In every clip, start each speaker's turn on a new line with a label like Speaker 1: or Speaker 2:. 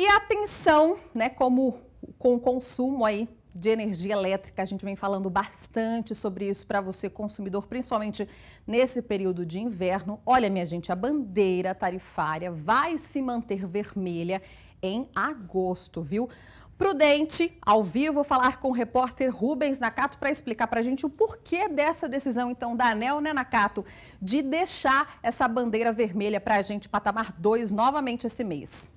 Speaker 1: E a atenção, né, como com o consumo aí de energia elétrica, a gente vem falando bastante sobre isso para você consumidor, principalmente nesse período de inverno. Olha, minha gente, a bandeira tarifária vai se manter vermelha em agosto, viu? Prudente, ao vivo, falar com o repórter Rubens Nakato para explicar para a gente o porquê dessa decisão, então, da ANEL, né, Nakato, de deixar essa bandeira vermelha para a gente, patamar 2, novamente esse mês.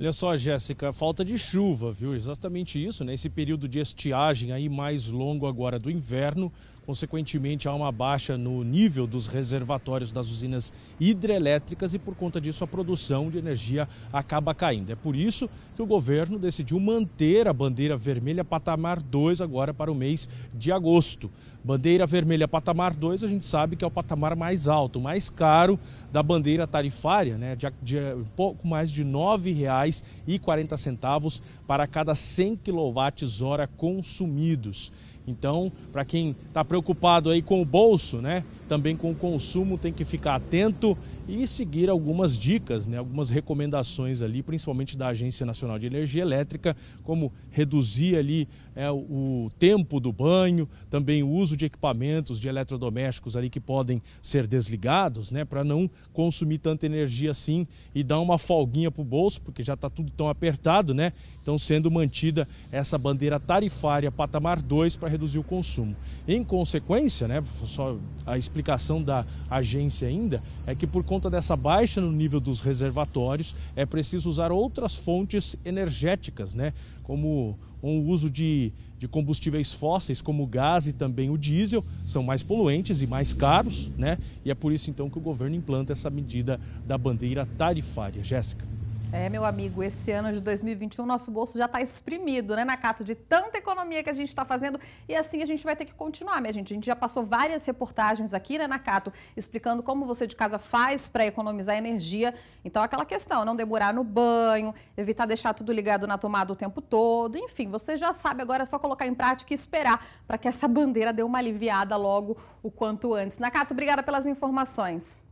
Speaker 2: Olha só, Jéssica, falta de chuva, viu? Exatamente isso, né? Esse período de estiagem aí mais longo agora do inverno Consequentemente, há uma baixa no nível dos reservatórios das usinas hidrelétricas e, por conta disso, a produção de energia acaba caindo. É por isso que o governo decidiu manter a bandeira vermelha patamar 2 agora para o mês de agosto. Bandeira vermelha patamar 2, a gente sabe que é o patamar mais alto, mais caro da bandeira tarifária, né? de, de um eh, pouco mais de R$ 9,40 para cada 100 kWh consumidos. Então, para quem está preocupado aí com o bolso, né? também com o consumo, tem que ficar atento e seguir algumas dicas, né, algumas recomendações ali, principalmente da Agência Nacional de Energia Elétrica, como reduzir ali é, o tempo do banho, também o uso de equipamentos de eletrodomésticos ali que podem ser desligados, né, para não consumir tanta energia assim e dar uma folguinha para o bolso, porque já está tudo tão apertado, né? Então sendo mantida essa bandeira tarifária patamar 2 para reduzir o consumo. Em consequência, né, só a explicação explicação da agência ainda é que por conta dessa baixa no nível dos reservatórios é preciso usar outras fontes energéticas, né? Como o uso de, de combustíveis fósseis, como o gás e também o diesel, são mais poluentes e mais caros, né? E é por isso então que o governo implanta essa medida da bandeira tarifária. Jéssica.
Speaker 1: É, meu amigo, esse ano de 2021 nosso bolso já está exprimido, né, Nakato? De tanta economia que a gente está fazendo e assim a gente vai ter que continuar, minha gente. A gente já passou várias reportagens aqui, né, Nakato, explicando como você de casa faz para economizar energia. Então, aquela questão, não demorar no banho, evitar deixar tudo ligado na tomada o tempo todo. Enfim, você já sabe, agora é só colocar em prática e esperar para que essa bandeira dê uma aliviada logo o quanto antes. Nakato, obrigada pelas informações.